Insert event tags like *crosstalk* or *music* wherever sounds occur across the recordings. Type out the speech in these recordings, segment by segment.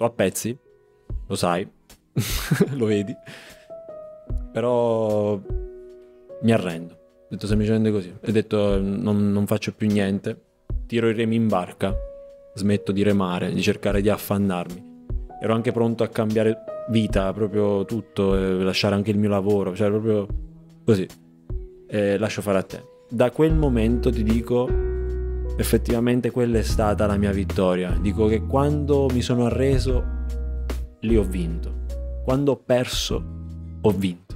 Sto a pezzi, lo sai, *laughs* lo vedi. Però mi arrendo. Ho detto semplicemente così. Ho detto non, non faccio più niente. Tiro i remi in barca. Smetto di remare, di cercare di affannarmi. Ero anche pronto a cambiare vita, proprio tutto, lasciare anche il mio lavoro, cioè proprio così. E lascio fare a te. Da quel momento ti dico effettivamente quella è stata la mia vittoria. Dico che quando mi sono arreso, lì ho vinto. Quando ho perso, ho vinto.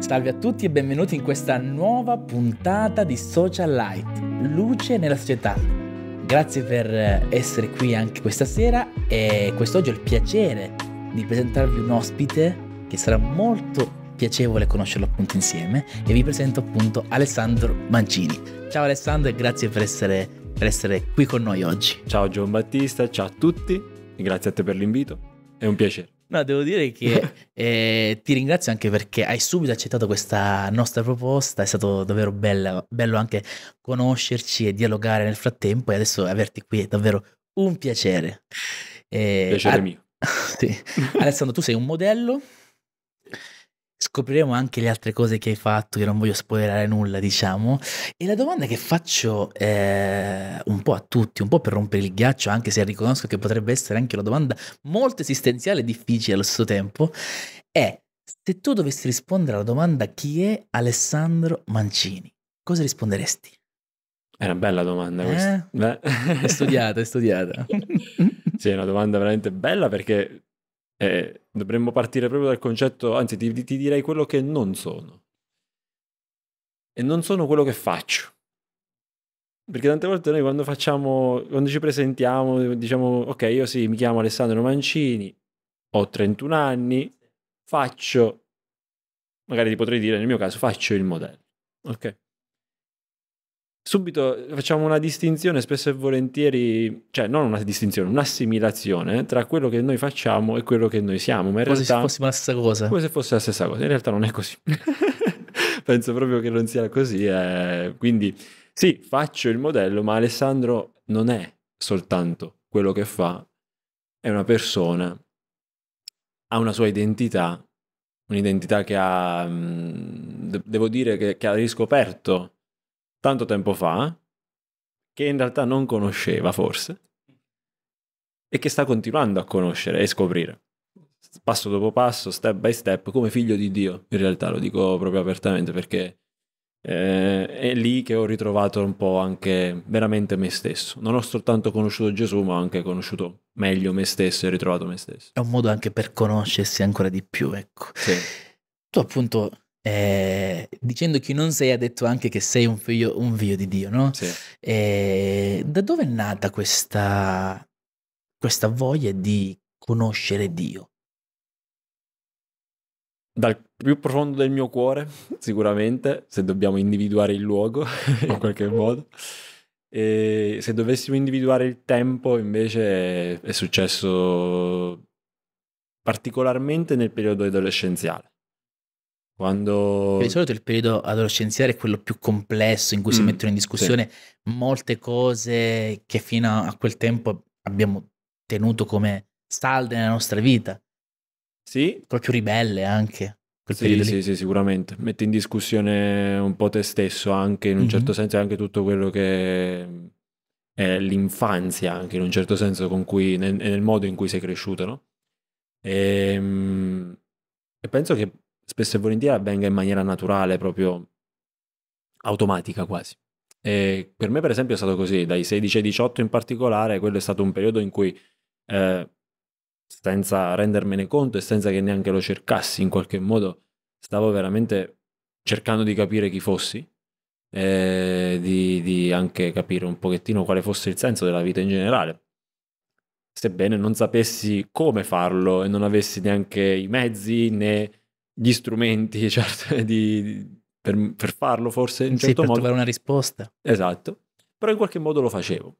Salve a tutti e benvenuti in questa nuova puntata di Social Light, luce nella società. Grazie per eh, essere qui anche questa sera e quest'oggi ho il piacere di presentarvi un ospite che sarà molto piacevole conoscerlo appunto insieme e vi presento appunto Alessandro Mancini. Ciao Alessandro e grazie per essere, per essere qui con noi oggi. Ciao Gian Battista, ciao a tutti e grazie a te per l'invito, è un piacere. No, devo dire che *laughs* eh, ti ringrazio anche perché hai subito accettato questa nostra proposta, è stato davvero bello, bello anche conoscerci e dialogare nel frattempo e adesso averti qui è davvero un piacere. Eh, piacere a- mio. *laughs* sì. Alessandro, tu sei un modello. Scopriremo anche le altre cose che hai fatto, io non voglio spoilerare nulla, diciamo. E la domanda che faccio eh, un po' a tutti, un po' per rompere il ghiaccio, anche se riconosco che potrebbe essere anche una domanda molto esistenziale e difficile allo stesso tempo, è se tu dovessi rispondere alla domanda chi è Alessandro Mancini, cosa risponderesti? È una bella domanda questa. Eh? È studiata, è studiata. *laughs* *laughs* Sì, cioè, è una domanda veramente bella perché eh, dovremmo partire proprio dal concetto, anzi ti, ti direi quello che non sono. E non sono quello che faccio. Perché tante volte noi quando facciamo, quando ci presentiamo, diciamo, ok, io sì, mi chiamo Alessandro Mancini, ho 31 anni, faccio, magari ti potrei dire nel mio caso, faccio il modello. Ok subito facciamo una distinzione spesso e volentieri, cioè non una distinzione, un'assimilazione tra quello che noi facciamo e quello che noi siamo. Ma in realtà, come se fossimo la stessa cosa. Come se fosse la stessa cosa. In realtà non è così. *laughs* Penso proprio che non sia così. Eh. Quindi sì, faccio il modello, ma Alessandro non è soltanto quello che fa, è una persona, ha una sua identità, un'identità che ha, mm, devo dire, che, che ha riscoperto tanto tempo fa, che in realtà non conosceva forse, e che sta continuando a conoscere e scoprire, passo dopo passo, step by step, come figlio di Dio, in realtà lo dico proprio apertamente perché eh, è lì che ho ritrovato un po' anche veramente me stesso. Non ho soltanto conosciuto Gesù, ma ho anche conosciuto meglio me stesso e ritrovato me stesso. È un modo anche per conoscersi ancora di più, ecco. Sì. Tu appunto eh, dicendo chi non sei ha detto anche che sei un figlio, un figlio di Dio, no? Sì. Eh, da dove è nata questa, questa voglia di conoscere Dio? Dal più profondo del mio cuore, sicuramente, se dobbiamo individuare il luogo *laughs* in qualche modo. E se dovessimo individuare il tempo, invece, è successo particolarmente nel periodo adolescenziale quando... Di solito il periodo adolescenziale è quello più complesso in cui mm, si mettono in discussione sì. molte cose che fino a quel tempo abbiamo tenuto come salde nella nostra vita. Sì. Proprio ribelle anche. Sì, sì, sì, sicuramente. Metti in discussione un po' te stesso anche, in un mm-hmm. certo senso, anche tutto quello che è l'infanzia, anche in un certo senso, con cui, nel, nel modo in cui sei cresciuto, no? E, ehm, e penso che spesso e volentieri avvenga in maniera naturale, proprio automatica quasi. E per me, per esempio, è stato così, dai 16 ai 18 in particolare, quello è stato un periodo in cui, eh, senza rendermene conto e senza che neanche lo cercassi in qualche modo, stavo veramente cercando di capire chi fossi, eh, di, di anche capire un pochettino quale fosse il senso della vita in generale. Sebbene non sapessi come farlo e non avessi neanche i mezzi né gli strumenti *laughs* cioè, di, per, per, farlo forse in sì, certo per modo. trovare una risposta. Esatto, però in qualche modo lo facevo.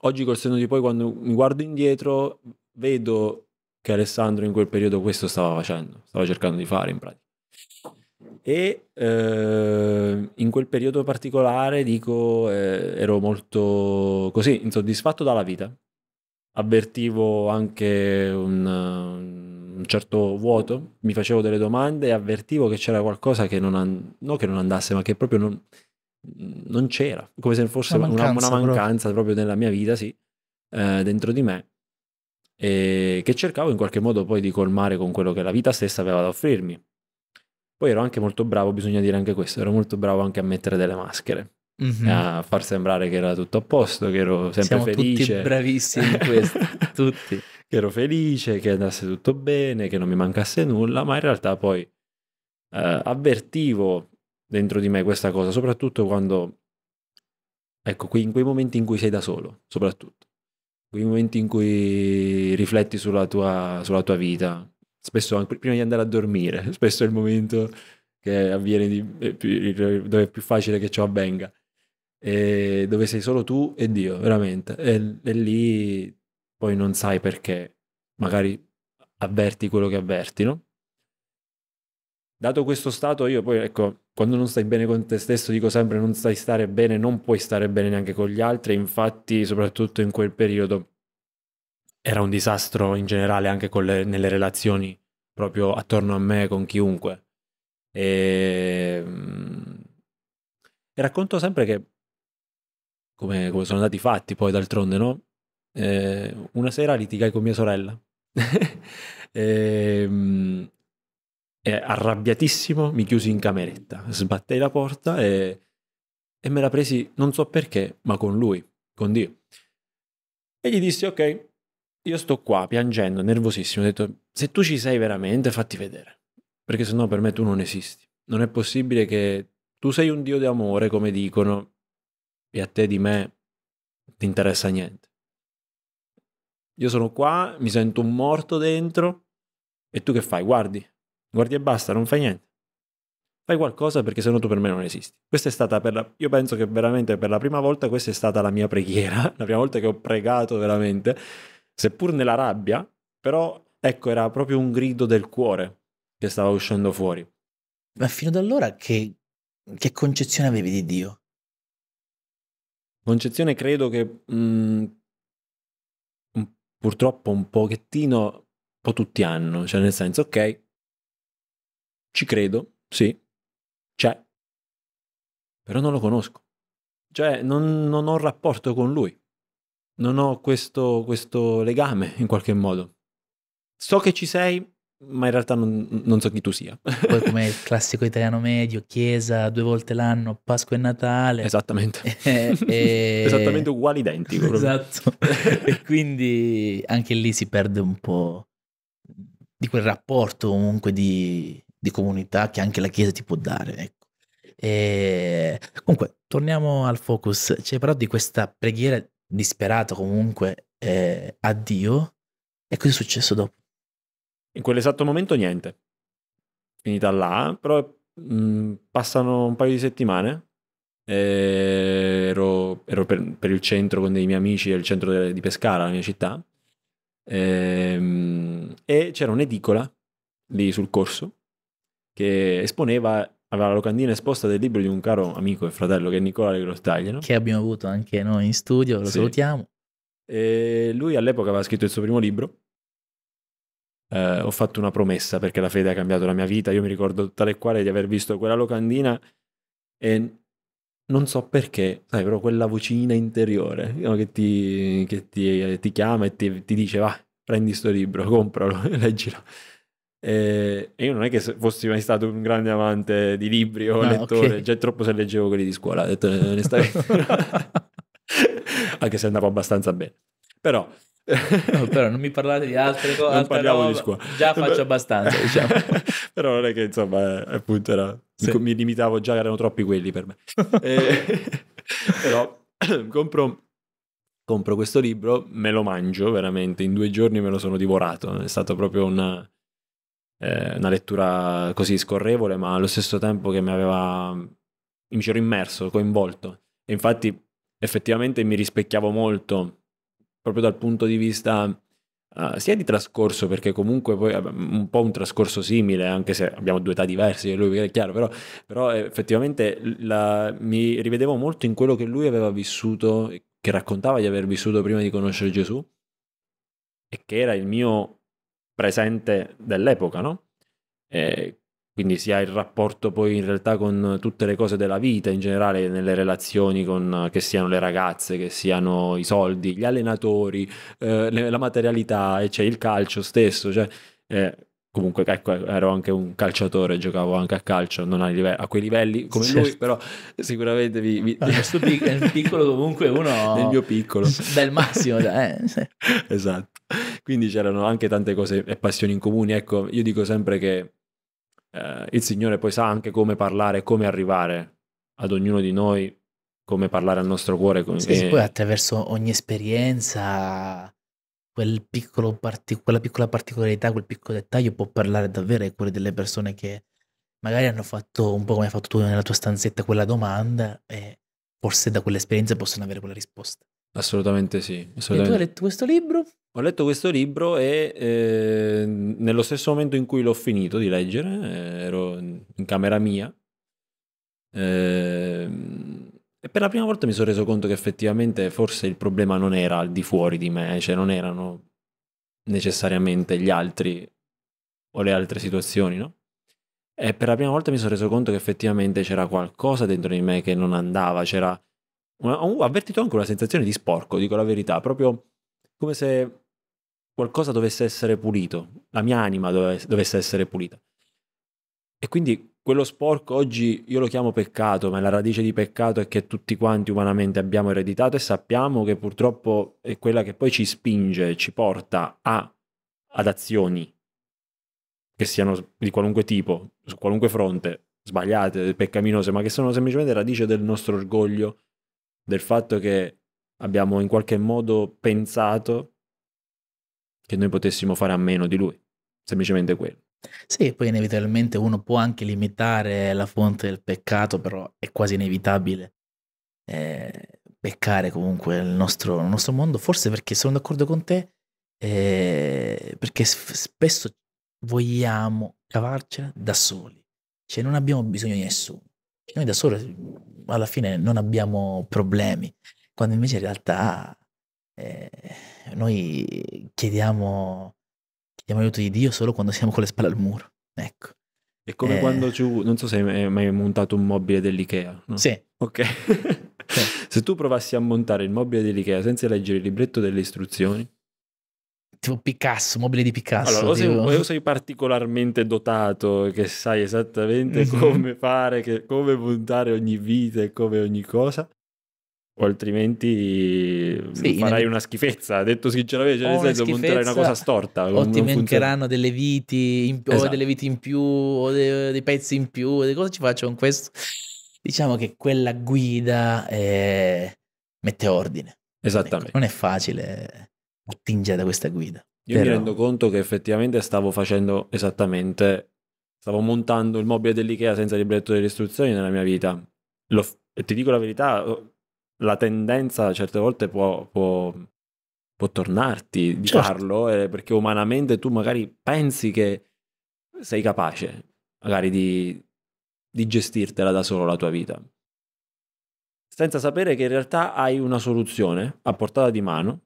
Oggi col senno di poi quando mi guardo indietro vedo che Alessandro in quel periodo questo stava facendo, stava cercando di fare in pratica. E eh, in quel periodo particolare dico eh, ero molto così insoddisfatto dalla vita, avvertivo anche un, un un certo vuoto, mi facevo delle domande e avvertivo che c'era qualcosa che non, an- no che non andasse, ma che proprio non, non c'era, come se fosse una mancanza, una, una mancanza proprio. nella mia vita, sì, eh, dentro di me, e che cercavo in qualche modo poi di colmare con quello che la vita stessa aveva da offrirmi. Poi ero anche molto bravo, bisogna dire anche questo, ero molto bravo anche a mettere delle maschere. Mm-hmm. a far sembrare che era tutto a posto, che ero sempre Siamo felice. Siamo tutti bravissimi in questo, *laughs* tutti. Che ero felice, che andasse tutto bene, che non mi mancasse nulla, ma in realtà poi eh, avvertivo dentro di me questa cosa, soprattutto quando, ecco, in quei momenti in cui sei da solo, soprattutto. Quei momenti in cui rifletti sulla tua, sulla tua vita, spesso anche prima di andare a dormire, *laughs* spesso è il momento che avviene di, eh, dove è più facile che ciò avvenga dove sei solo tu e Dio, veramente. E, e lì poi non sai perché, magari avverti quello che avverti, no? Dato questo stato, io poi, ecco, quando non stai bene con te stesso, dico sempre, non sai stare bene, non puoi stare bene neanche con gli altri, infatti, soprattutto in quel periodo, era un disastro in generale anche le, nelle relazioni proprio attorno a me con chiunque. E... Ehm, e racconto sempre che come, come sono andati fatti poi d'altronde, no? Eh, una sera litigai con mia sorella. *laughs* e, ehm, e, arrabbiatissimo mi chiusi in cameretta, sbattei la porta e, e me la presi non so perché, ma con lui, con Dio. E gli dissi, ok, io sto qua piangendo, nervosissimo, ho detto, se tu ci sei veramente, fatti vedere, perché sennò per me tu non esisti. Non è possibile che tu sei un Dio di amore, come dicono, e a te di me ti interessa niente. Io sono qua, mi sento un morto dentro e tu che fai? Guardi, guardi e basta, non fai niente. Fai qualcosa perché sennò tu per me non esisti. Questa è stata per la... Io penso che veramente per la prima volta questa è stata la mia preghiera, *laughs* la prima volta che ho pregato veramente, seppur nella rabbia, però ecco era proprio un grido del cuore che stava uscendo fuori. Ma fino ad allora che, che concezione avevi di Dio? Concezione credo che mh, mm, purtroppo un pochettino, un po' tutti hanno, cioè nel senso, ok, ci credo, sì, c'è, però non lo conosco, cioè non, non ho rapporto con lui, non ho questo, questo legame in qualche modo. So che ci sei, ma in realtà non, non, so chi tu sia. Poi come il *laughs* classico italiano medio, chiesa due volte l'anno, Pasqua e Natale. Esattamente. *laughs* Eh, e, *laughs* Esattamente uguale identico. Esatto. e quindi anche lì si perde un po' di quel rapporto comunque di, di comunità che anche la chiesa ti può dare. Ecco. E... Comunque, torniamo al focus. C'è però di questa preghiera disperata comunque eh, a Dio. E cosa è successo dopo? In quell'esatto momento niente. Finita là, però mh, passano un paio di settimane. Eh, ero, ero per, per, il centro con dei miei amici del centro de, di Pescara, la mia città. E, ehm, e c'era un'edicola lì sul corso che esponeva aveva la locandina esposta del libro di un caro amico e fratello che è Nicola Legrostagliano. Che abbiamo avuto anche noi in studio, lo sì. salutiamo. E lui all'epoca aveva scritto il suo primo libro eh, ho fatto una promessa perché la fede ha cambiato la mia vita. Io mi ricordo tale e quale di aver visto quella locandina e non so perché, sai, però quella vocina interiore no, che, ti, che ti, ti, chiama e ti, ti dice va, prendi sto libro, compralo, *laughs* leggilo. E io non è che fossi mai stato un grande amante di libri o no, ah, lettore, okay. già troppo se leggevo quelli di scuola, ho detto eh, onestamente. *laughs* *laughs* Anche se andavo abbastanza bene. Però No, però non mi parlate di altre cose. Non parliamo roba. di scuola. Già faccio abbastanza, diciamo. *laughs* però non è che, insomma, eh, appunto era... Sì. Mi limitavo già, erano troppi quelli per me. *laughs* e, eh, però *clears throat* compro, compro questo libro, me lo mangio veramente, in due giorni me lo sono divorato. È stata proprio una, eh, una lettura così scorrevole, ma allo stesso tempo che mi aveva... mi c'ero immerso, coinvolto. E infatti effettivamente mi rispecchiavo molto proprio dal punto di vista Uh, sia di trascorso, perché comunque poi un po' un trascorso simile, anche se abbiamo due età diverse, lui è chiaro, però, però effettivamente la, mi rivedevo molto in quello che lui aveva vissuto, che raccontava di aver vissuto prima di conoscere Gesù, e che era il mio presente dell'epoca, no? E quindi si ha il rapporto poi in realtà con tutte le cose della vita in generale, nelle relazioni con, che siano le ragazze, che siano i soldi, gli allenatori, eh, la materialità, e cioè il calcio stesso. Cioè, eh, comunque ecco, ero anche un calciatore, giocavo anche a calcio, non a, livelli, a quei livelli come certo. lui, però sicuramente vi... vi... Questo pic- nel piccolo comunque uno... *laughs* Nel mio piccolo. Del massimo, cioè, eh. *laughs* esatto. Quindi c'erano anche tante cose e passioni in comune, ecco, io dico sempre che eh, il Signore poi sa anche come parlare, come arrivare ad ognuno di noi, come parlare al nostro cuore. Sì, e... sì, poi attraverso ogni esperienza, quel partic- quella piccola particolarità, quel piccolo dettaglio può parlare davvero ai cuori delle persone che magari hanno fatto un po' come hai fatto tu nella tua stanzetta quella domanda e forse da quell'esperienza possono avere quella risposta. Assolutamente sì. Assolutamente. E tu hai letto questo libro? Ho letto questo libro e eh, nello stesso momento in cui l'ho finito di leggere, eh, ero in camera mia, eh, e per la prima volta mi sono reso conto che effettivamente forse il problema non era al di fuori di me, cioè non erano necessariamente gli altri o le altre situazioni, no? E per la prima volta mi sono reso conto che effettivamente c'era qualcosa dentro di me che non andava, c'era... Una, ho avvertito anche una sensazione di sporco, dico la verità, proprio come se qualcosa dovesse essere pulito, la mia anima dovesse essere pulita. E quindi quello sporco oggi io lo chiamo peccato, ma la radice di peccato è che tutti quanti umanamente abbiamo ereditato e sappiamo che purtroppo è quella che poi ci spinge, ci porta a, ad azioni che siano di qualunque tipo, su qualunque fronte, sbagliate, peccaminose, ma che sono semplicemente radice del nostro orgoglio, del fatto che abbiamo in qualche modo pensato che noi potessimo fare a meno di lui, semplicemente quello. Sì, poi inevitabilmente uno può anche limitare la fonte del peccato, però è quasi inevitabile eh, peccare comunque il nostro, il nostro, mondo, forse perché sono d'accordo con te, eh, perché spesso vogliamo cavarcela da soli, cioè non abbiamo bisogno di nessuno, noi da soli alla fine non abbiamo problemi, quando invece in realtà... Eh, noi chiediamo, chiediamo aiuto di Dio solo quando siamo con le spalle al muro. Ecco. È come eh... quando tu, non so se hai mai montato un mobile dell'IKEA. No? Sì. Ok. sì. *laughs* Se tu provassi a montare il mobile dell'IKEA senza leggere il libretto delle istruzioni, tipo Picasso, mobile di Picasso. Allora, o, sei, o sei, particolarmente dotato, che sai esattamente mm -hmm. come fare, che, come puntare ogni vite, come ogni cosa, o altrimenti sì, farai in... una schifezza. Detto sinceramente, cioè, nel senso, monterai una cosa storta. O ti mancheranno delle viti, in, esatto. o delle viti in più, o esatto. dei, dei pezzi in più, o cosa ci faccio con questo? Diciamo che quella guida eh, mette ordine. Esattamente. Ecco, non è facile attingere da questa guida. Io però... mi rendo conto che effettivamente stavo facendo esattamente, stavo montando il mobile dell'IKEA senza libretto delle istruzioni nella mia vita. Lo, ti dico la verità, la tendenza certe volte può, può, può tornarti di certo. farlo, eh, perché umanamente tu magari pensi che sei capace magari di, di gestirtela da solo la tua vita, senza sapere che in realtà hai una soluzione a portata di mano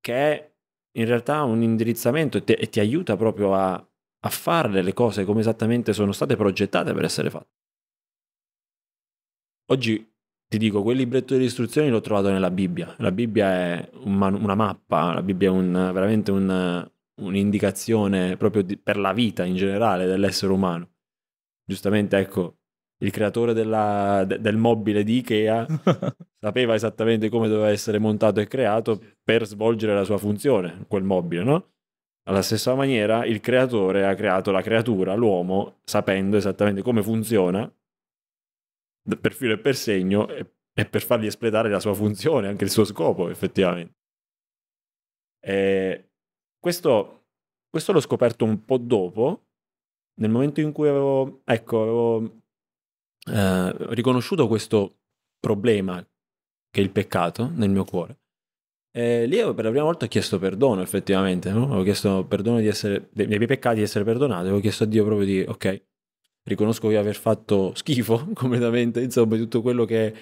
che è in realtà un indirizzamento e, te, e ti aiuta proprio a, a farle le cose come esattamente sono state progettate per essere fatte. Oggi ti dico, quel libretto di istruzioni l'ho trovato nella Bibbia. La Bibbia è un man- una mappa, la Bibbia è un, veramente un, un'indicazione proprio di, per la vita in generale dell'essere umano. Giustamente, ecco, il creatore della, de, del mobile di Ikea *laughs* sapeva esattamente come doveva essere montato e creato per svolgere la sua funzione, quel mobile, no? Alla stessa maniera, il creatore ha creato la creatura, l'uomo, sapendo esattamente come funziona per filo e per segno e, e, per fargli espletare la sua funzione, anche il suo scopo effettivamente. Questo, questo, l'ho scoperto un po' dopo, nel momento in cui avevo, ecco, avevo eh, riconosciuto questo problema che è il peccato nel mio cuore. E lì per la prima volta ho chiesto perdono effettivamente, no? ho chiesto perdono di essere, dei miei peccati di essere perdonato, ho chiesto a Dio proprio di ok, riconosco di aver fatto schifo *laughs* completamente, insomma, tutto quello che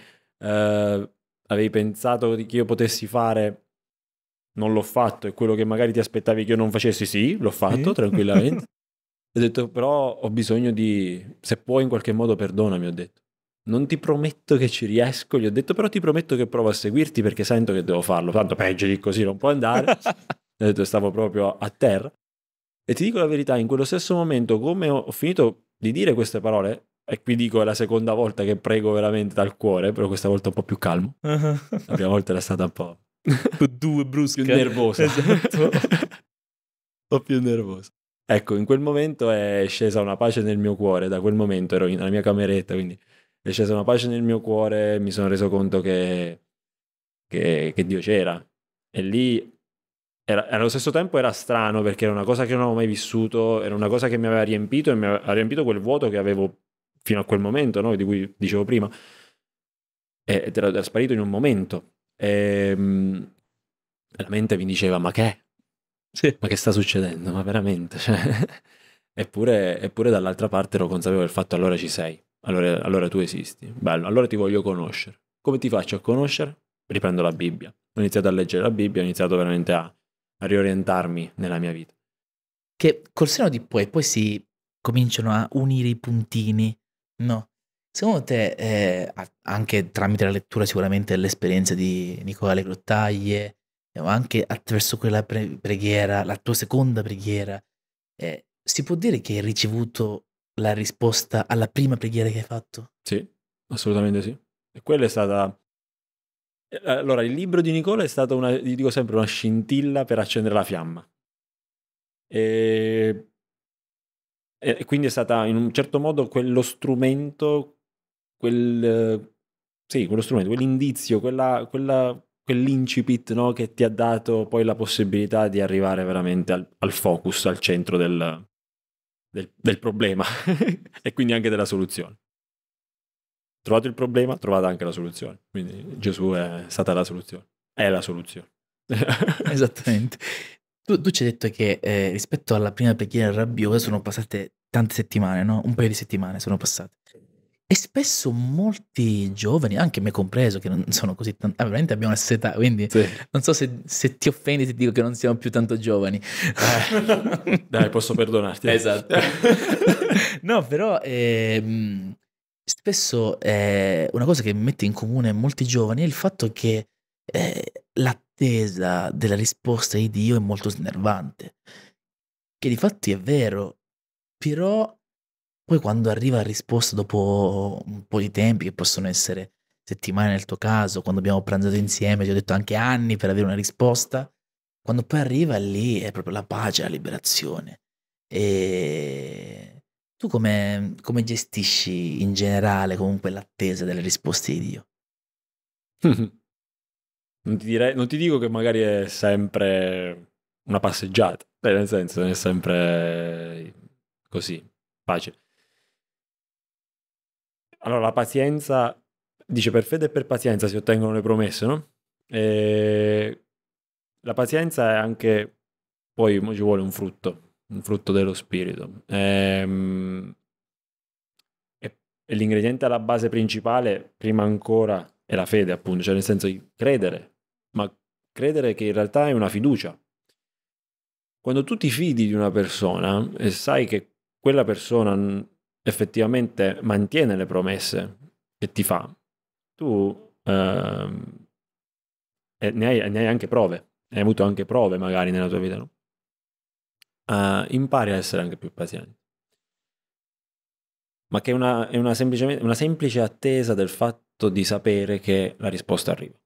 eh, avevi pensato che io potessi fare non l'ho fatto e quello che magari ti aspettavi che io non facessi, sì, l'ho fatto eh? tranquillamente. *laughs* ho detto però ho bisogno di, se puoi in qualche modo perdonami, ho detto. Non ti prometto che ci riesco, gli ho detto, però ti prometto che provo a seguirti perché sento che devo farlo, tanto peggio di così non può andare. *laughs* ho detto, stavo proprio a terra. E ti dico la verità, in quello stesso momento, come ho finito di dire queste parole, e qui dico è la seconda volta che prego veramente dal cuore, però questa volta un po' più calmo. Uh-huh. La prima volta era stata un po'... Due brusca. Più nervosa. Esatto. un po' più nervosa. Ecco, in quel momento è scesa una pace nel mio cuore, da quel momento ero nella mia cameretta, quindi è scesa una pace nel mio cuore, mi sono reso conto che, che, che Dio c'era. E lì era, allo stesso tempo era strano perché era una cosa che non avevo mai vissuto, era una cosa che mi aveva riempito e mi aveva riempito quel vuoto che avevo fino a quel momento, no? di cui dicevo prima, ed era, era sparito in un momento. E, ehm, mh, la mente mi diceva, ma che? Sì. Ma che sta succedendo? Ma veramente? *laughs* Cioè, eppure, eppure, dall'altra parte ero consapevole del fatto, allora ci sei, allora, allora tu esisti, bello, allora ti voglio conoscere. Come ti faccio a conoscere? Riprendo la Bibbia. Ho iniziato a leggere la Bibbia, ho iniziato veramente a riorientarmi nella mia vita. Che col seno di poi, poi si cominciano a unire i puntini, no? Secondo te, eh, anche tramite la lettura sicuramente dell'esperienza di Nicola Grottaglie, anche attraverso quella pre- preghiera, la tua seconda preghiera, eh, si può dire che hai ricevuto la risposta alla prima preghiera che hai fatto? Sì, assolutamente sì. E quella è stata eh, allora, il libro di Nicola è stato, una, dico sempre, una scintilla per accendere la fiamma. E, e quindi è stata in un certo modo quello strumento, quel, sì, quello strumento, quell'indizio, quella, quella, quell'incipit no, che ti ha dato poi la possibilità di arrivare veramente al, al focus, al centro del, del, del problema *laughs* e quindi anche della soluzione trovato il problema, trovate anche la soluzione. Quindi Gesù è stata la soluzione. È la soluzione. *laughs* Esattamente. Tu, tu, ci hai detto che eh, rispetto alla prima preghiera rabbiosa sono passate tante settimane, no? Un paio di settimane sono passate. E spesso molti giovani, anche me compreso, che non sono così tanto... Ah, veramente abbiamo la stessa età, quindi sì. non so se, se, ti offendi se dico che non siamo più tanto giovani. Eh, dai, posso perdonarti. *laughs* Esatto. *laughs* no, però Ehm... Spesso eh, una cosa che mette in comune molti giovani è il fatto che eh, l'attesa della risposta di Dio è molto snervante, che di fatti è vero, però poi quando arriva la risposta dopo un po' di tempi, che possono essere settimane nel tuo caso, quando abbiamo pranzato insieme, ti ho detto anche anni per avere una risposta, quando poi arriva lì è proprio la pace, la liberazione. E tu come, come gestisci in generale comunque l'attesa delle risposte di Dio? *laughs* non, ti direi, non ti dico che magari è sempre una passeggiata, Beh, nel senso è sempre così, pace. Allora, la pazienza, dice per fede e per pazienza si ottengono le promesse, no? E la pazienza è anche, poi ci vuole un frutto, un frutto dello spirito. Ehm, e, e l'ingrediente alla base principale, prima ancora, è la fede, appunto, cioè nel senso di credere, ma credere che in realtà è una fiducia. Quando tu ti fidi di una persona e sai che quella persona effettivamente mantiene le promesse che ti fa, tu ehm, ne, hai, ne, hai, anche prove, hai avuto anche prove magari nella tua vita. No? uh, impari a essere anche più paziente. Ma che è, una, è una, una semplice attesa del fatto di sapere che la risposta arriva.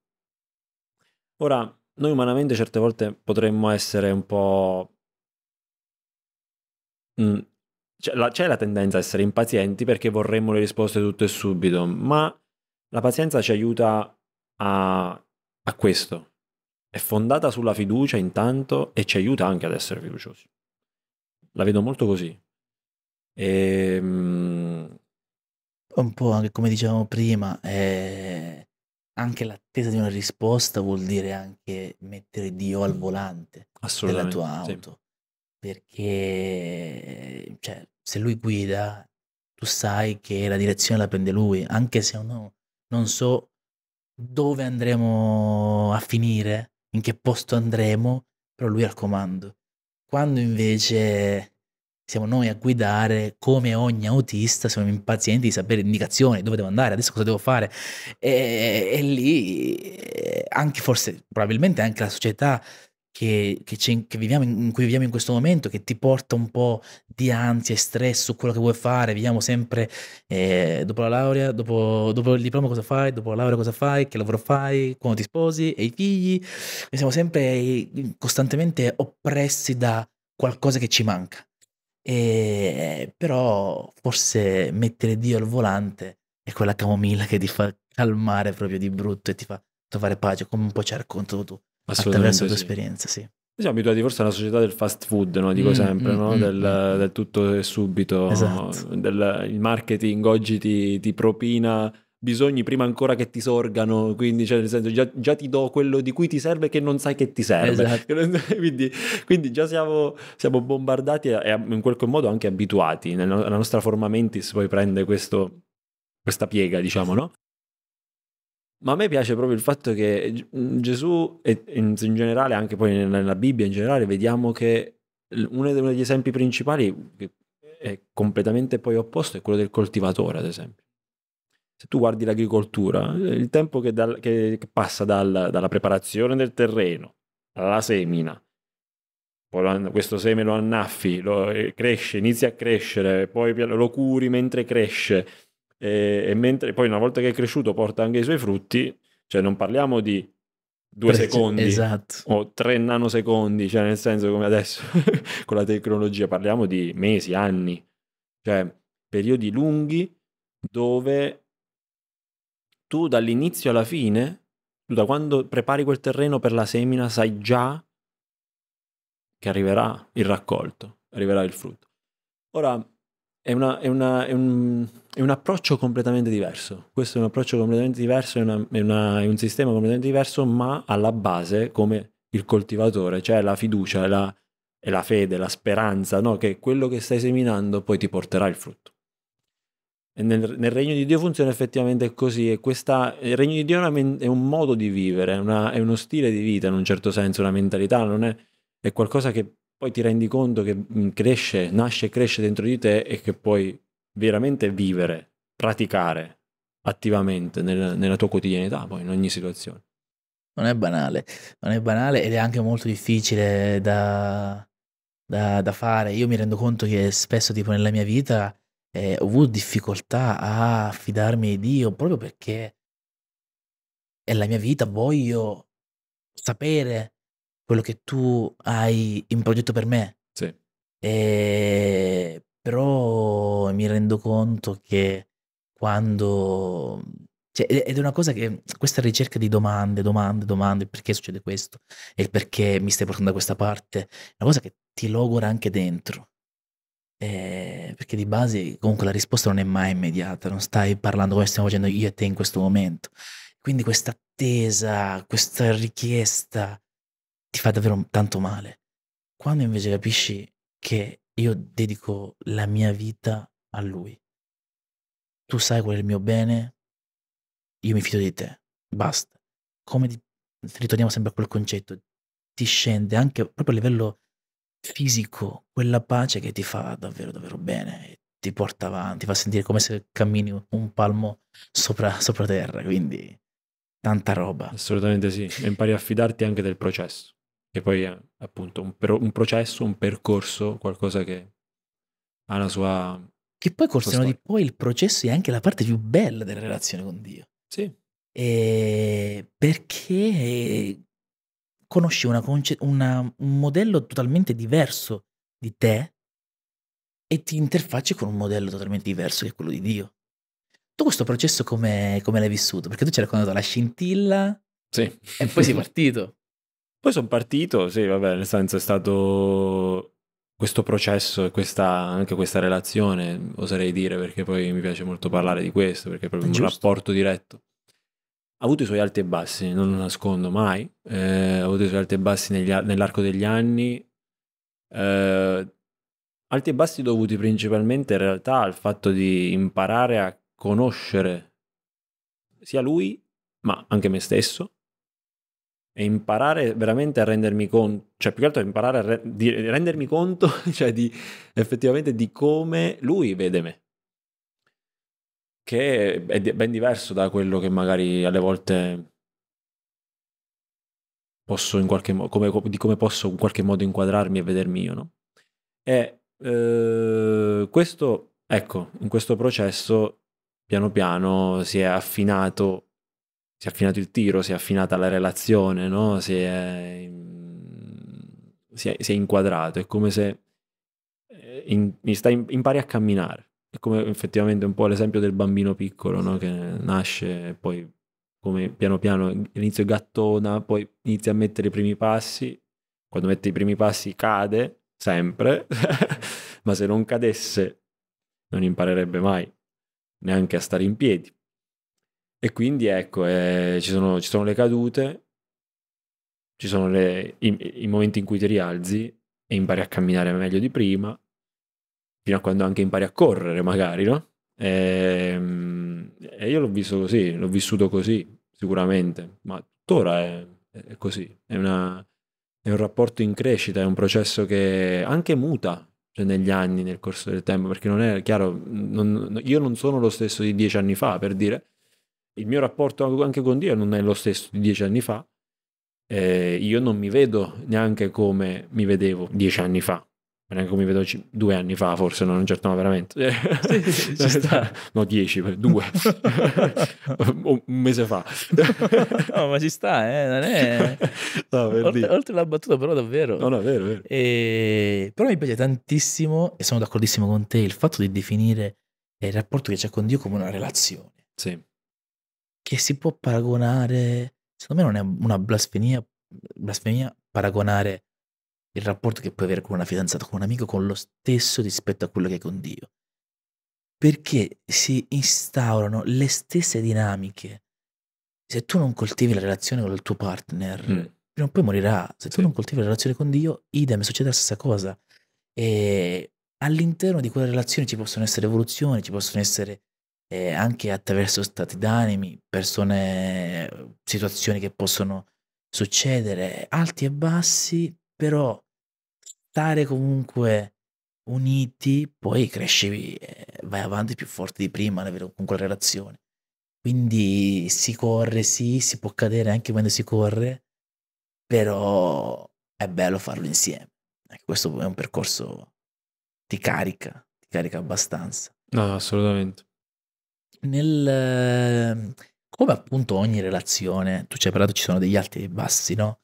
Ora, noi umanamente certe volte potremmo essere un po'... Mm, c'è la, c'è la tendenza a essere impazienti perché vorremmo le risposte tutto e subito, ma la pazienza ci aiuta a, a questo. È fondata sulla fiducia intanto e ci aiuta anche ad essere fiduciosi la vedo molto così. E, ehm, Un po' anche come dicevamo prima, eh, anche l'attesa di una risposta vuol dire anche mettere Dio al mm. volante della tua auto. Sì. Perché cioè, se lui guida, tu sai che la direzione la prende lui, anche se no, non so dove andremo a finire, in che posto andremo, però lui è al comando. Quando invece siamo noi a guidare, come ogni autista, siamo impazienti di sapere indicazioni, dove devo andare, adesso cosa devo fare. E, e lì, eh, anche forse, probabilmente anche la società che, che, che viviamo in, in, cui viviamo in questo momento, che ti porta un po' di ansia e stress su quello che vuoi fare, viviamo sempre eh, dopo la laurea, dopo, dopo, il diploma cosa fai, dopo la laurea cosa fai, che lavoro fai, quando ti sposi e i figli, e siamo sempre eh, costantemente oppressi da qualcosa che ci manca. E, però forse mettere Dio al volante è quella camomilla che ti fa calmare proprio di brutto e ti fa trovare pace, come un po' ci raccontato tu attraverso la tua sì. esperienza, sì. Siamo abituati forse alla società del fast food, no? dico mm, sempre, mm, no? mm, del, mm. del, tutto e subito, esatto. del, il marketing oggi ti, ti, propina bisogni prima ancora che ti sorgano, quindi cioè, nel senso, già, già, ti do quello di cui ti serve che non sai che ti serve. Esatto. *laughs* quindi, quindi, già siamo, siamo, bombardati e in qualche modo anche abituati, la nostra forma mentis poi prende questo, questa piega, diciamo, no? Ma a me piace proprio il fatto che mm, Gesù, e in, generale, anche poi nella Bibbia in generale, vediamo che uno degli esempi principali che è completamente poi opposto è quello del coltivatore, ad esempio. Se tu guardi l'agricoltura, eh, il tempo che, dal, che passa dal, dalla preparazione del terreno alla semina, poi questo seme lo annaffi, lo eh, cresce, inizia a crescere, poi lo curi mentre cresce, e, e mentre poi una volta che è cresciuto porta anche i suoi frutti, cioè non parliamo di due Prec- secondi esatto. o tre nanosecondi, cioè nel senso come adesso *laughs* con la tecnologia parliamo di mesi, anni, cioè periodi lunghi dove tu dall'inizio alla fine, tu da quando prepari quel terreno per la semina sai già che arriverà il raccolto, arriverà il frutto. Ora, è, una, è, una, è, un, è, un, approccio completamente diverso. Questo è un approccio completamente diverso, una, è, un sistema completamente diverso, ma alla base, come il coltivatore, cioè la fiducia, la, è la fede, la speranza, no? che quello che stai seminando poi ti porterà il frutto. Nel, nel, regno di Dio funziona effettivamente così e questa, il regno di Dio è, una, è un modo di vivere, una, è uno stile di vita in un certo senso, una mentalità, non è, è qualcosa che poi ti rendi conto che cresce, nasce e cresce dentro di te e che puoi veramente vivere, praticare attivamente nel, nella tua quotidianità, poi in ogni situazione. Non è banale, non è banale ed è anche molto difficile da, da, da fare. Io mi rendo conto che spesso, tipo nella mia vita, eh, ho avuto difficoltà a fidarmi di Dio proprio perché è la mia vita voglio sapere quello che tu hai in progetto per me. Sì. E... Ehm, però mi rendo conto che quando... Cioè, ed è una cosa che questa ricerca di domande, domande, domande, perché succede questo e perché mi stai portando da questa parte, è una cosa che ti logora anche dentro. Eh, perché di base comunque la risposta non è mai immediata, non stai parlando come stiamo facendo io e te in questo momento. Quindi questa attesa, questa richiesta ti fa davvero tanto male. Quando invece capisci che io dedico la mia vita a lui, tu sai qual è il mio bene, io mi fido di te, basta. Come ti, ritorniamo sempre a quel concetto, ti scende anche proprio a livello fisico quella pace che ti fa davvero davvero bene ti porta avanti, ti fa sentire come se cammini un palmo sopra, sopra terra, quindi tanta roba. Assolutamente sì, e impari a fidarti anche del processo che poi è eh, appunto un, pro- un processo, un percorso, qualcosa che ha la sua... Che poi Corsiano di poi il processo è anche la parte più bella della relazione con Dio. Sì. E perché conosci una conce- una, un modello totalmente diverso di te e ti interfacci con un modello totalmente diverso che è quello di Dio. Tu questo processo come, come l'hai vissuto? Perché tu ci hai raccontato la scintilla sì. e poi sei *laughs* partito. Poi sono partito, sì, vabbè, nel senso è stato questo processo e questa, anche questa relazione, oserei dire, perché poi mi piace molto parlare di questo, perché è proprio Giusto. un rapporto diretto. Ha avuto i suoi alti e bassi, non lo nascondo mai, eh, ha avuto i suoi alti e bassi negli, nell'arco degli anni, eh, alti e bassi dovuti principalmente in realtà al fatto di imparare a conoscere sia lui, ma anche me stesso, e imparare veramente a rendermi conto, cioè più che altro imparare a re- di rendermi conto, *laughs* cioè di effettivamente di come lui vede me, che è ben diverso da quello che magari alle volte posso in qualche modo, come, di come posso in qualche modo inquadrarmi e vedermi io, no? E eh, questo, ecco, in questo processo piano piano si è affinato si è affinato il tiro, si è affinata la relazione, no? si, è, mm, si, è, si, è, inquadrato, è come se eh, in, in, impari a camminare, è come effettivamente un po' l'esempio del bambino piccolo no? che nasce e poi come piano piano inizio gattona, poi inizia a mettere i primi passi, quando mette i primi passi cade, sempre, *laughs* ma se non cadesse non imparerebbe mai neanche a stare in piedi. E quindi ecco, eh, ci, sono, ci, sono, le cadute, ci sono le, i, i momenti in cui ti rialzi e impari a camminare meglio di prima, fino a quando anche impari a correre magari, no? E, ehm, e, io l'ho visto così, l'ho vissuto così, sicuramente, ma tuttora è, è così, è, una, è, un rapporto in crescita, è un processo che anche muta cioè negli anni, nel corso del tempo, perché non è chiaro, non, io non sono lo stesso di dieci anni fa, per dire, il mio rapporto anche con Dio non è lo stesso di dieci anni fa. Eh, io non mi vedo neanche come mi vedevo dieci anni fa, ma neanche come mi vedo c- due anni fa, forse non un certo, ma veramente. Sì, sì, ci *laughs* sta. No, dieci, due, *laughs* un mese fa. no, ma ci sta, eh, non è... *laughs* No, oltre, oltre, la battuta, però davvero. No, no, vero, vero. E... Però mi piace tantissimo, e sono d'accordissimo con te, il fatto di definire eh, il rapporto che c'è con Dio come una relazione. Sì che si può paragonare, secondo me non è una blasfemia, blasfemia paragonare il rapporto che puoi avere con una fidanzata, con un amico, con lo stesso rispetto a quello che hai con Dio. Perché si instaurano le stesse dinamiche. Se tu non coltivi la relazione con il tuo partner, mm. prima o poi morirà. Se sì. tu non coltivi la relazione con Dio, idem, succede la stessa cosa. E all'interno di quella relazione ci possono essere evoluzioni, ci possono essere eh, anche attraverso stati d'animi, persone, situazioni che possono succedere, alti e bassi, però stare comunque uniti, poi crescevi eh, vai avanti più forte di prima ad avere comunque relazione. Quindi si corre, sì, si può cadere anche quando si corre, però è bello farlo insieme. Ecco, questo è un percorso ti carica, ti carica abbastanza. No, assolutamente nel, eh, come appunto ogni relazione, tu ci hai parlato, ci sono degli alti e dei bassi, no?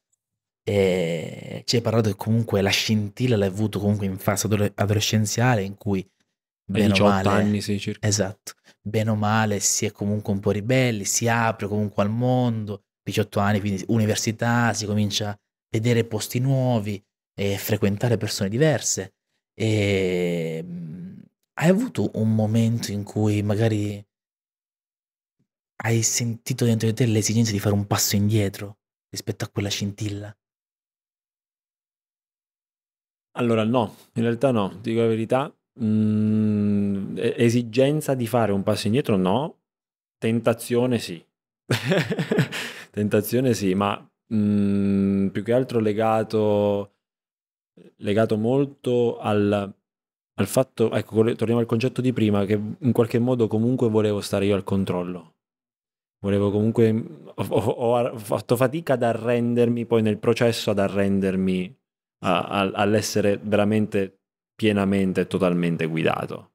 E ci hai parlato che comunque la scintilla l'hai avuto comunque in fase adolescenziale in cui bene 18 male, anni sei circa. Esatto, bene o male si è comunque un po' ribelli, si apre comunque al mondo, 18 anni, quindi università, si comincia a vedere posti nuovi e frequentare persone diverse. E ehm, hai avuto un momento in cui magari hai sentito dentro di te l'esigenza di fare un passo indietro rispetto a quella scintilla? Allora no, in realtà no, ti dico la verità. Mm, esigenza di fare un passo indietro no, tentazione sì. *laughs* tentazione sì, ma mm, più che altro legato, legato molto al, al fatto, ecco, torniamo al concetto di prima, che in qualche modo comunque volevo stare io al controllo volevo comunque, ho, ho, ho, fatto fatica ad arrendermi poi nel processo, ad arrendermi a, a, all'essere veramente pienamente e totalmente guidato.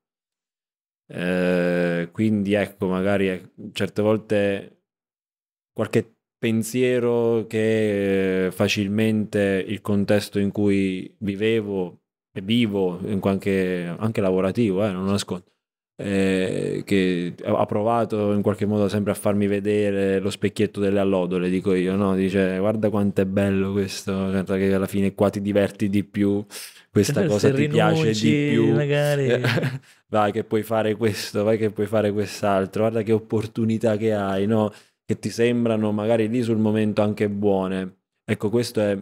Eh, quindi ecco, magari eh, certe volte qualche pensiero che eh, facilmente il contesto in cui vivevo e vivo, anche, anche lavorativo, eh, non nascondo, eh, che ha provato in qualche modo sempre a farmi vedere lo specchietto delle allodole, dico io, no? Dice guarda quanto è bello questo, che alla fine qua ti diverti di più, questa *laughs* Se cosa ti piace di più, magari... *laughs* vai che puoi fare questo, vai che puoi fare quest'altro, guarda che opportunità che hai, no? Che ti sembrano magari lì sul momento anche buone. Ecco, questo è...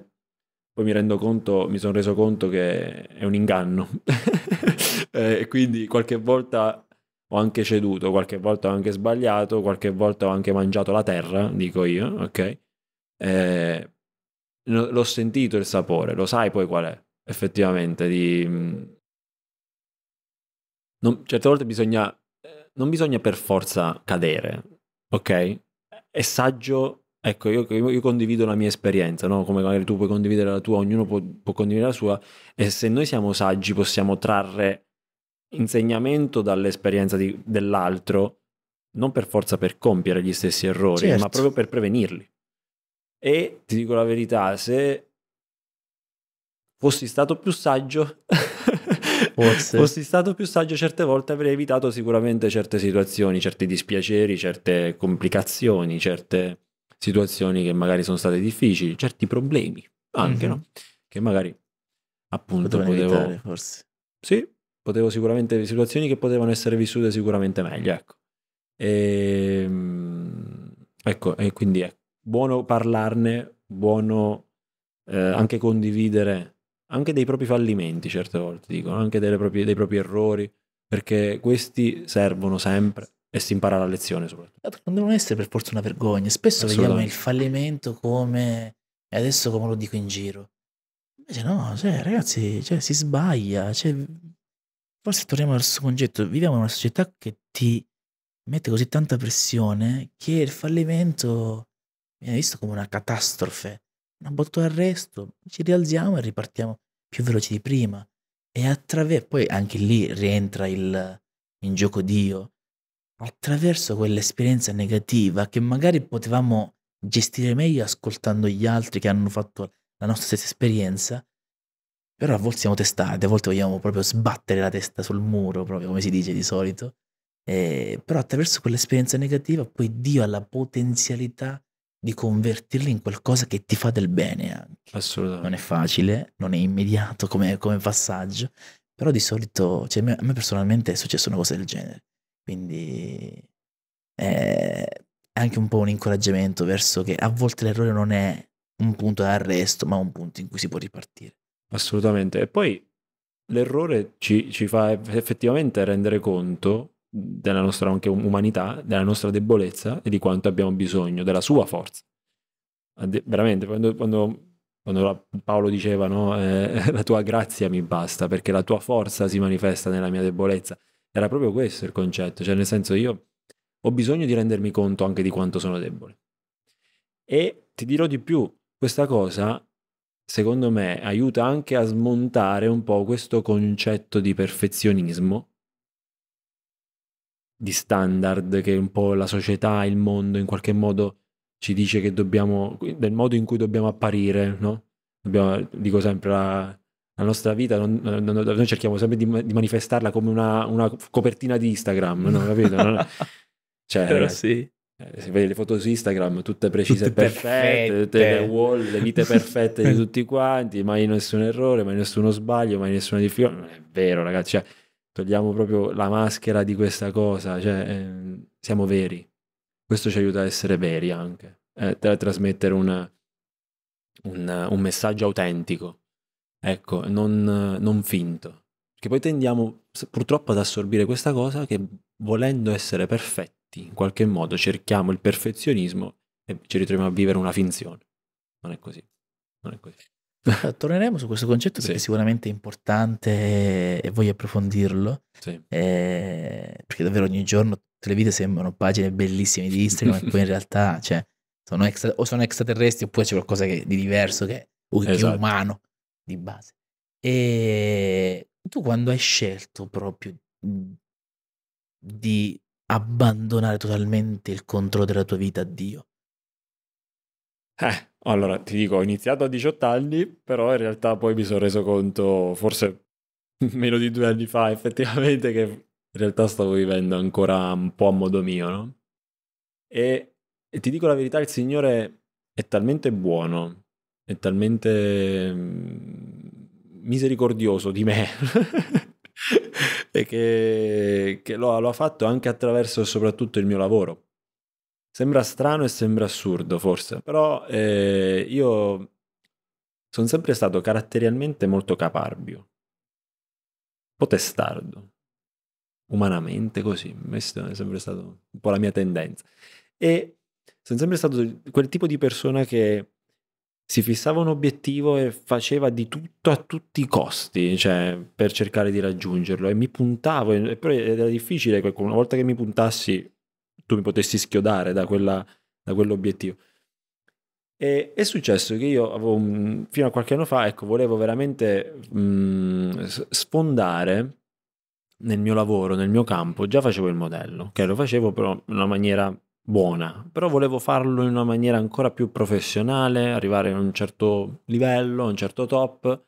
Poi mi rendo conto, mi sono reso conto che è un inganno. *laughs* eh, quindi qualche volta ho anche ceduto, qualche volta ho anche sbagliato, qualche volta ho anche mangiato la terra, dico io, ok? Eh, l'ho sentito il sapore, lo sai poi qual è, effettivamente, di... Mm, non, certe volte bisogna, eh, non bisogna per forza cadere, ok? È saggio Ecco, io, io, condivido la mia esperienza, no? come magari tu puoi condividere la tua, ognuno può, può, condividere la sua, e se noi siamo saggi possiamo trarre insegnamento dall'esperienza di, dell'altro, non per forza per compiere gli stessi errori, certo. ma proprio per prevenirli. E ti dico la verità, se fossi stato più saggio, *laughs* Forse. fossi stato più saggio certe volte avrei evitato sicuramente certe situazioni, certi dispiaceri, certe complicazioni, certe situazioni che magari sono state difficili, certi problemi anche, mm-hmm. no? Che magari appunto Potremmo potevo... Evitare, forse. Sì, potevo sicuramente, situazioni che potevano essere vissute sicuramente meglio, ecco. E, ehm, ecco, e quindi è ecco, buono parlarne, buono eh, anche condividere, anche dei propri fallimenti certe volte, dicono, anche proprie, dei propri errori, perché questi servono sempre e si impara la lezione soprattutto. Non eh, devono essere per forza una vergogna, spesso vediamo il fallimento come, e adesso come lo dico in giro, invece no, cioè, ragazzi, cioè, si sbaglia, cioè, Forse torniamo al suo concetto, viviamo in una società che ti mette così tanta pressione che il fallimento viene visto come una catastrofe, una botta d'arresto, ci rialziamo e ripartiamo più veloci di prima. E attraverso, poi anche lì rientra il, in gioco Dio, attraverso quell'esperienza negativa che magari potevamo gestire meglio ascoltando gli altri che hanno fatto la nostra stessa esperienza, però a volte siamo testati, a volte vogliamo proprio sbattere la testa sul muro, proprio come si dice di solito. Eh, però attraverso quell'esperienza negativa poi Dio ha la potenzialità di convertirla in qualcosa che ti fa del bene anche. Assolutamente. Non è facile, non è immediato come, come passaggio, però di solito, cioè, a me personalmente è successa una cosa del genere. Quindi è eh, anche un po' un incoraggiamento verso che a volte l'errore non è un punto d'arresto, ma un punto in cui si può ripartire. Assolutamente. E poi l'errore ci, ci fa effettivamente rendere conto della nostra anche um, umanità, della nostra debolezza e di quanto abbiamo bisogno, della sua forza. veramente, quando, quando, quando, Paolo diceva no, eh, *laughs* la tua grazia mi basta perché la tua forza si manifesta nella mia debolezza, era proprio questo il concetto, cioè nel senso io ho bisogno di rendermi conto anche di quanto sono debole. E ti dirò di più, questa cosa secondo me, aiuta anche a smontare un po' questo concetto di perfezionismo, di standard che un po' la società, il mondo in qualche modo ci dice che dobbiamo, del modo in cui dobbiamo apparire, no? Dobbiamo, dico sempre, la, la nostra vita, non, non, noi cerchiamo sempre di, di manifestarla come una, una copertina di Instagram, no? Capito? Non, *laughs* cioè, ragazzi, sì. Eh, se vedi le foto su Instagram tutte precise e perfette, perfette, tutte le wall, le vite perfette di *laughs* tutti quanti, mai nessun errore, mai nessuno sbaglio, mai nessuna difficoltà. Non è vero, ragazzi. Cioè, togliamo proprio la maschera di questa cosa. Cioè, eh, siamo veri. Questo ci aiuta a essere veri anche, eh, a trasmettere una, un, un, messaggio autentico, ecco, non, non finto. Che poi tendiamo purtroppo ad assorbire questa cosa che volendo essere perfetti tutti in qualche modo cerchiamo il perfezionismo e ci ritroviamo a vivere una finzione. Non è così. Non è così. *laughs* Torneremo su questo concetto perché sì. è importante e voglio approfondirlo. Sì. Eh, perché davvero ogni giorno tutte le vite sembrano pagine bellissime di Instagram e poi in realtà cioè, sono extra, o sono extraterrestri oppure c'è qualcosa che, di diverso che, che esatto. è umano di base. E tu quando hai scelto proprio di abbandonare totalmente il controllo della tua vita a Dio? Eh, allora ti dico, ho iniziato a 18 anni, però in realtà poi mi sono reso conto, forse *laughs* meno di due anni fa effettivamente, che in realtà stavo vivendo ancora un po' a modo mio, no? E, e ti dico la verità, il Signore è talmente buono, è talmente mm, misericordioso di me. *laughs* e che, che lo, lo ha fatto anche attraverso soprattutto il mio lavoro. Sembra strano e sembra assurdo forse, però eh, io sono sempre stato caratterialmente molto caparbio, potestardo, umanamente così, questo è sempre stato un po' la mia tendenza. E sono sempre stato quel tipo di persona che si fissava un obiettivo e faceva di tutto a tutti i costi cioè, per cercare di raggiungerlo e mi puntavo, e poi era difficile, una volta che mi puntassi tu mi potessi schiodare da, quella, da quell'obiettivo. E è successo che io avevo, fino a qualche anno fa ecco, volevo veramente mh, mm, sfondare nel mio lavoro, nel mio campo, già facevo il modello, okay? lo facevo però in una maniera buona, però volevo farlo in una maniera ancora più professionale, arrivare a un certo livello, a un certo top.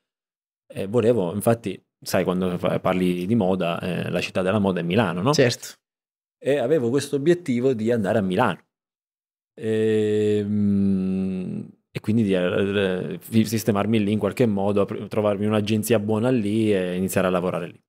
E volevo, infatti, sai, quando parli di moda, eh, la città della moda è Milano, no? Certo. E avevo questo obiettivo di andare a Milano. E, ehm, e quindi di, di eh, eh, sistemarmi lì in qualche modo, trovarmi un'agenzia buona lì e iniziare a lavorare lì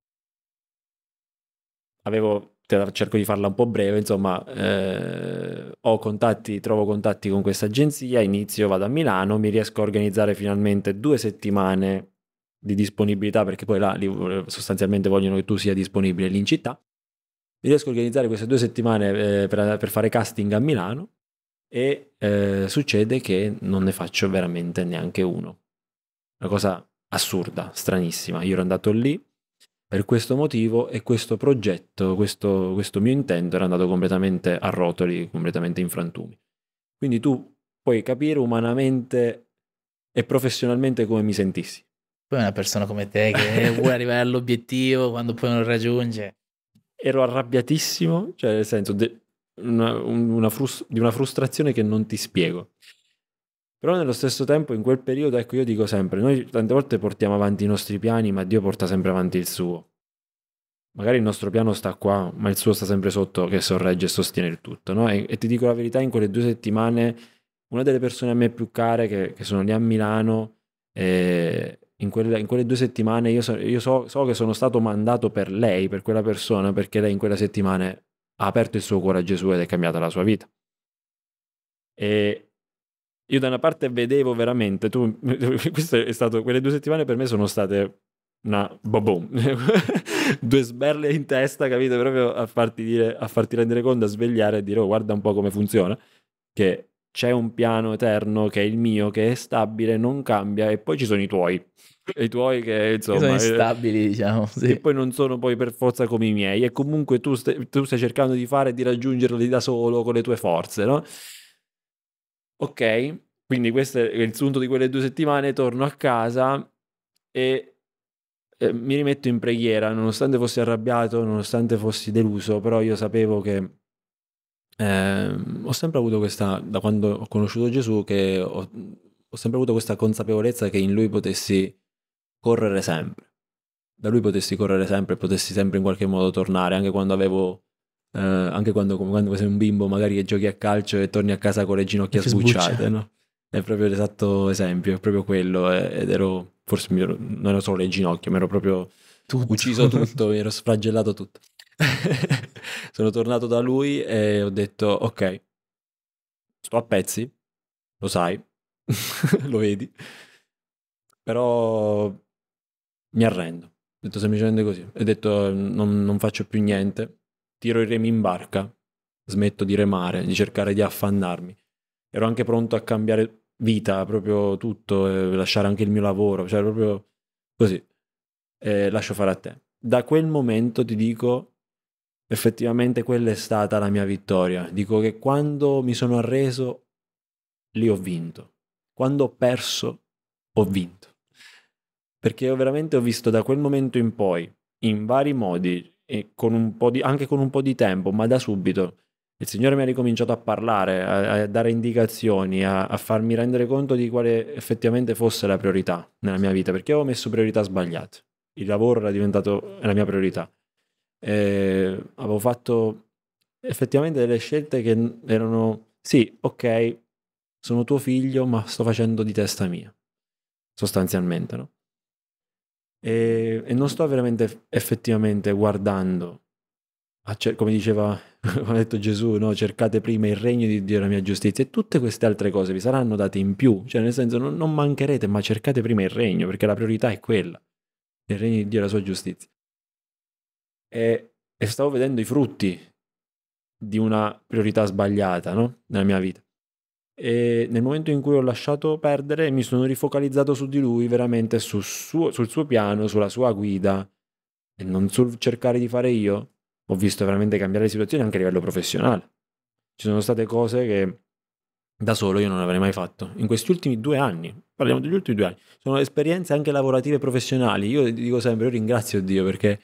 avevo cerco di farla un po' breve, insomma, eh, ho contatti, trovo contatti con questa agenzia, inizio, vado a Milano, mi riesco a organizzare finalmente due settimane di disponibilità, perché poi là sostanzialmente vogliono che tu sia disponibile lì in città. Mi riesco a organizzare queste due settimane eh, per, per, fare casting a Milano e eh, succede che non ne faccio veramente neanche uno. Una cosa assurda, stranissima. Io ero andato lì, per questo motivo e questo progetto, questo, questo mio intento era andato completamente a rotoli, completamente in frantumi. Quindi tu puoi capire umanamente e professionalmente come mi sentissi. Poi una persona come te che *laughs* vuole arrivare all'obiettivo quando poi non raggiunge. Ero arrabbiatissimo, cioè nel senso de- una, una frus- di una frustrazione che non ti spiego. Però nello stesso tempo in quel periodo, ecco, io dico sempre, noi tante volte portiamo avanti i nostri piani, ma Dio porta sempre avanti il suo. Magari il nostro piano sta qua, ma il suo sta sempre sotto che sorregge e sostiene il tutto, no? E, e ti dico la verità, in quelle due settimane una delle persone a me più care che, che sono lì a Milano, eh, in, quelle, in, quelle, due settimane io, so, io so, so che sono stato mandato per lei, per quella persona, perché lei in quelle settimane ha aperto il suo cuore a Gesù ed è cambiata la sua vita. E, io da una parte vedevo veramente, tu, *laughs* questo è stato, quelle due settimane per me sono state una boom, *laughs* due sberle in testa, capito? Proprio a farti, dire, a farti rendere conto, a svegliare e dire, oh, guarda un po' come funziona, che c'è un piano eterno che è il mio, che è stabile, non cambia, e poi ci sono i tuoi. I tuoi che insomma, sono instabili, diciamo. *laughs* Sì. E poi non sono poi per forza come i miei, e comunque tu, st- tu stai cercando di fare e di raggiungerli da solo con le tue forze, no? Ok, quindi questo è il punto di quelle due settimane, torno a casa e eh, mi rimetto in preghiera, nonostante fossi arrabbiato, nonostante fossi deluso, però io sapevo che eh, ho sempre avuto questa, da quando ho conosciuto Gesù, che ho, ho sempre avuto questa consapevolezza che in lui potessi correre sempre. Da lui potessi correre sempre, potessi sempre in qualche modo tornare, anche quando avevo eh, anche quando, quando, sei un bimbo magari che giochi a calcio e torni a casa con le ginocchia sbucciate, no? È proprio l'esatto esempio, è proprio quello, eh, ed ero, forse ero, non ero solo le ginocchia, mi ero proprio tutto. ucciso tutto, mi ero sfragellato tutto. *laughs* Sono tornato da lui e ho detto, ok, sto a pezzi, lo sai, *laughs* lo vedi, però mi arrendo. Ho detto semplicemente così. Ho detto non, non faccio più niente, tiro i remi in barca, smetto di remare, di cercare di affannarmi. Ero anche pronto a cambiare vita, proprio tutto, eh, lasciare anche il mio lavoro, cioè proprio così. E lascio fare a te. Da quel momento ti dico, effettivamente quella è stata la mia vittoria. Dico che quando mi sono arreso, lì ho vinto. Quando ho perso, ho vinto. Perché io veramente ho visto da quel momento in poi, in vari modi, con di, anche con un po' di tempo, ma da subito. Il Signore mi ha ricominciato a parlare, a, a dare indicazioni, a, a, farmi rendere conto di quale effettivamente fosse la priorità nella mia vita, perché avevo messo priorità sbagliate. Il lavoro era diventato la mia priorità. E eh, avevo fatto effettivamente delle scelte che erano, sì, ok, sono tuo figlio, ma sto facendo di testa mia, sostanzialmente, no? E, e non sto veramente effettivamente guardando, cer- come diceva, *laughs* come ha detto Gesù, no? cercate prima il regno di Dio e la mia giustizia e tutte queste altre cose vi saranno date in più, cioè nel senso non, non mancherete, ma cercate prima il regno perché la priorità è quella, il regno di Dio e la sua giustizia. E, e stavo vedendo i frutti di una priorità sbagliata no? nella mia vita e nel momento in cui ho lasciato perdere mi sono rifocalizzato su di lui, veramente sul suo, sul suo piano, sulla sua guida e non sul cercare di fare io. Ho visto veramente cambiare le situazioni anche a livello professionale. Ci sono state cose che da solo io non avrei mai fatto. In questi ultimi due anni, parliamo degli ultimi due anni, sono esperienze anche lavorative e professionali. Io dico sempre, io ringrazio Dio perché,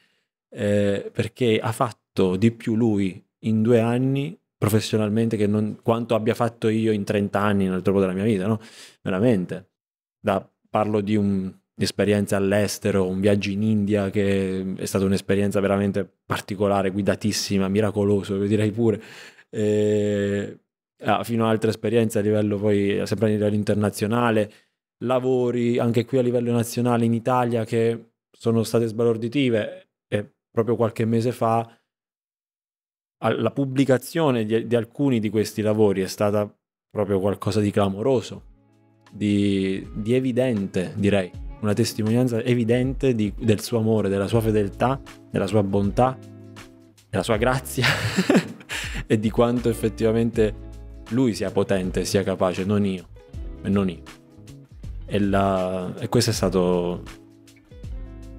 eh, perché ha fatto di più lui in due anni professionalmente che non, quanto abbia fatto io in 30 anni nel tempo della mia vita, no? Veramente. Da, parlo di un, un'esperienza all'estero, un viaggio in India che è stata un'esperienza veramente particolare, guidatissima, miracoloso, direi pure. E, eh, ah, fino ad altre esperienze a livello poi, sempre a livello internazionale, lavori anche qui a livello nazionale in Italia che sono state sbalorditive e proprio qualche mese fa la pubblicazione di, di, alcuni di questi lavori è stata proprio qualcosa di clamoroso, di, di evidente direi, una testimonianza evidente di, del suo amore, della sua fedeltà, della sua bontà, della sua grazia *laughs* e di quanto effettivamente lui sia potente, sia capace, non io, e non io. E, la, e questo è stato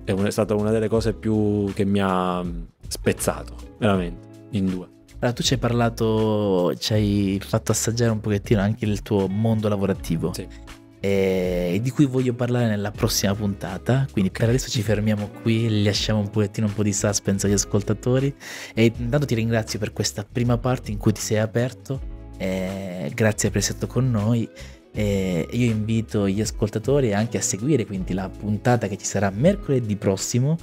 è, un, è stata una delle cose più che mi ha mm, spezzato, veramente in due. Allora, tu ci hai parlato, ci hai fatto assaggiare un pochettino anche il tuo mondo lavorativo. Sì. Eh, di cui voglio parlare nella prossima puntata. Quindi per adesso ci fermiamo qui, lasciamo un pochettino un po' di suspense agli ascoltatori. E intanto ti ringrazio per questa prima parte in cui ti sei aperto. Eh, grazie per essere stato con noi. Eh, io invito gli ascoltatori anche a seguire quindi la puntata che ci sarà mercoledì prossimo,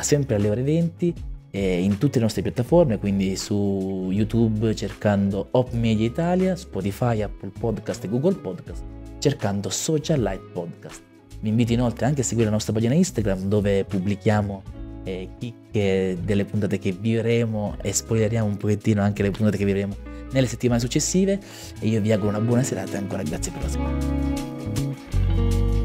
sempre alle ore 20 eh, in tutte le nostre piattaforme, quindi su YouTube cercando Op Media Italia, Spotify, Apple Podcast e Google Podcast, cercando Social Light Podcast. Vi invito inoltre anche a seguire la nostra pagina Instagram dove pubblichiamo eh, chicche delle puntate che vivremo e spoileriamo un pochettino anche le puntate che vivremo nelle settimane successive e io vi auguro una buona serata e ancora grazie per la l'ascolto.